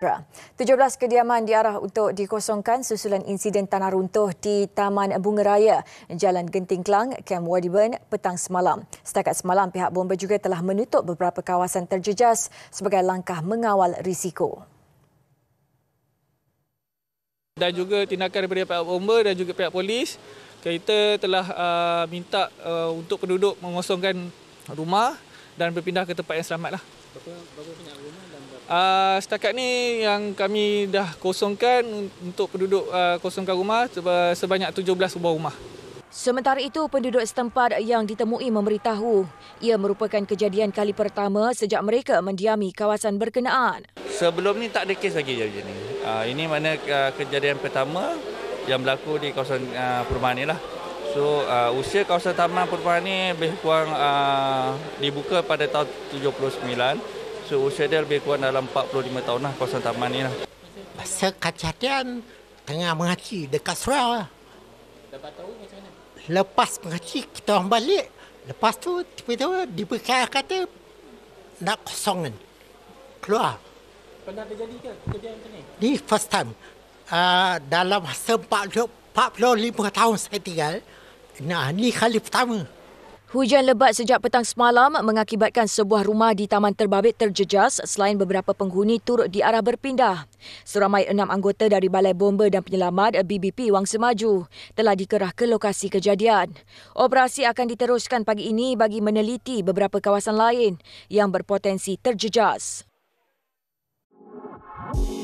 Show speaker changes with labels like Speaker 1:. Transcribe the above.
Speaker 1: 17 kediaman diarah untuk dikosongkan susulan insiden tanah runtuh di Taman Bunga Raya, Jalan Genting Kelang, Camp Wadiburn petang semalam. Setakat semalam, pihak bomba juga telah menutup beberapa kawasan terjejas sebagai langkah mengawal risiko.
Speaker 2: Dan juga tindakan daripada pihak bomba dan juga pihak polis, kita telah uh, minta uh, untuk penduduk mengosongkan rumah dan berpindah ke tempat yang selamat lah. Uh, setakat ni yang kami dah kosongkan untuk penduduk uh, kosongkan rumah sebanyak 17 buah rumah.
Speaker 1: Sementara itu, penduduk setempat yang ditemui memberitahu ia merupakan kejadian kali pertama sejak mereka mendiami kawasan berkenaan.
Speaker 3: Sebelum ni tak ada kes lagi jadi ni. Ah, ini mana kejadian pertama yang berlaku di kawasan perumahan ini lah. So uh, usia kawasan taman perumahan ni lebih kurang uh, dibuka pada tahun 79. So usia dia lebih kurang dalam 45 tahun lah kawasan taman ni lah.
Speaker 4: Masa kacatian tengah mengaji dekat surau lah.
Speaker 2: Dapat tahu macam mana?
Speaker 4: Lepas mengaji kita orang balik. Lepas tu tiba-tiba diberkaya kata nak kosong Keluar. Pernah terjadi ke kejadian macam ni? Ni first time. Uh, dalam masa 40, 45 tahun saya tinggal, Nah, ni Khalif pertama.
Speaker 1: Hujan lebat sejak petang semalam mengakibatkan sebuah rumah di Taman Terbabit terjejas selain beberapa penghuni turut diarah berpindah. Seramai enam anggota dari Balai Bomba dan Penyelamat BBP Wang Semaju telah dikerah ke lokasi kejadian. Operasi akan diteruskan pagi ini bagi meneliti beberapa kawasan lain yang berpotensi terjejas. Thank you